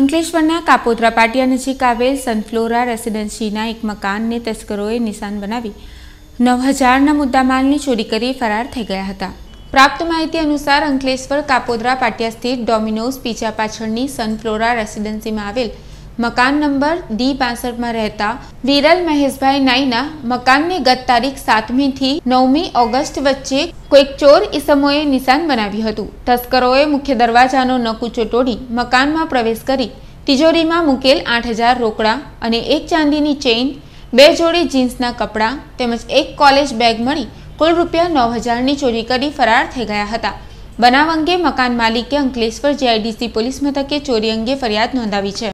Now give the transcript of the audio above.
અંકલેશ્વરના કાપોદ્રા પાટિયા નજીક આવેલ સનફ્લોરા રેસિડેન્સીના એક મકાનને તસ્કરોએ નિશાન બનાવી નવ હજારના મુદ્દામાલની ચોરી કરી ફરાર થઈ ગયા હતા પ્રાપ્ત માહિતી અનુસાર અંકલેશ્વર કાપોદ્રા પાટિયા સ્થિત ડોમિનોઝ પીઝા પાછળની સનફ્લોરા રેસિડેન્સીમાં આવેલ મકાન નંબર ડી બાસઠમાં રહેતા વિરલ મહેશભાઈ નાઈના મકાનને ગત તારીખ સાતમીથી નવમી ઓગસ્ટ વચ્ચે કોઈક ચોર ઈસમોએ નિશાન બનાવ્યું હતું તસ્કરોએ મુખ્ય દરવાજાનો નકુચો તોડી મકાનમાં પ્રવેશ કરી તિજોરીમાં મૂકેલ આઠ હજાર રોકડા અને એક ચાંદીની ચેઇન બે જોડી જીન્સના કપડાં તેમજ એક કોલેજ બેગ મળી કુલ રૂપિયા નવ હજારની ચોરી કરી ફરાર થઈ ગયા હતા બનાવ અંગે મકાન માલિકે અંકલેશ્વર જીઆઈડીસી પોલીસ મથકે ચોરી અંગે ફરિયાદ નોંધાવી છે